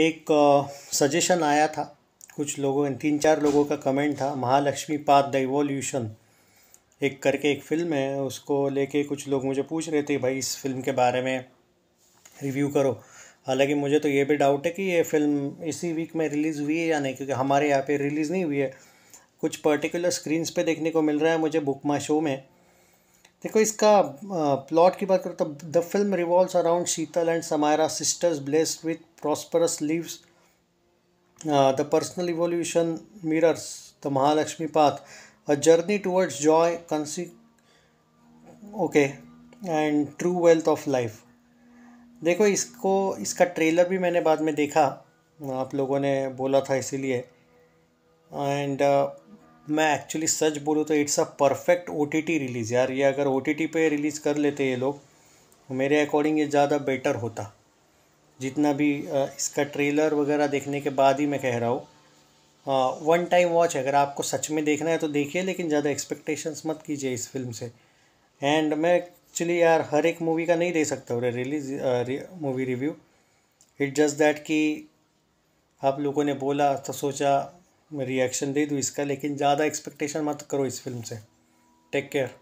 एक सजेशन आया था कुछ लोगों तीन चार लोगों का कमेंट था महालक्ष्मी पाद द इवोल्यूशन एक करके एक फ़िल्म है उसको लेके कुछ लोग मुझे पूछ रहे थे भाई इस फिल्म के बारे में रिव्यू करो हालांकि मुझे तो ये भी डाउट है कि ये फिल्म इसी वीक में रिलीज़ हुई है या नहीं क्योंकि हमारे यहाँ पे रिलीज़ नहीं हुई है कुछ पर्टिकुलर स्क्रीन्स पे देखने को मिल रहा है मुझे बुक माई शो में देखो इसका प्लॉट की बात करो तो the film revolves around Sheetal and Samaira sisters blessed with prosperous leaves. Uh, the personal evolution mirrors the Mahalakshmi path. A journey towards joy, conce okay, and true wealth of life. देखो इसको इसका ट्रेलर भी मैंने बाद में देखा आप लोगों ने बोला था इसीलिए एंड uh, मैं एक्चुअली सच बोलूँ तो it's a perfect oh release यार ये अगर ओ पे रिलीज़ कर लेते ये लोग मेरे अकॉर्डिंग ये ज़्यादा बेटर होता जितना भी इसका ट्रेलर वगैरह देखने के बाद ही मैं कह रहा हूँ वन टाइम वॉच अगर आपको सच में देखना है तो देखिए लेकिन ज़्यादा एक्सपेक्टेशंस मत कीजिए इस फिल्म से एंड मैं एक्चुअली यार हर एक मूवी का नहीं दे सकता हूँ release movie review it just that कि आप लोगों ने बोला तो सोचा मैं रिएक्शन दे दूँ इसका लेकिन ज़्यादा एक्सपेक्टेशन मत करो इस फिल्म से टेक केयर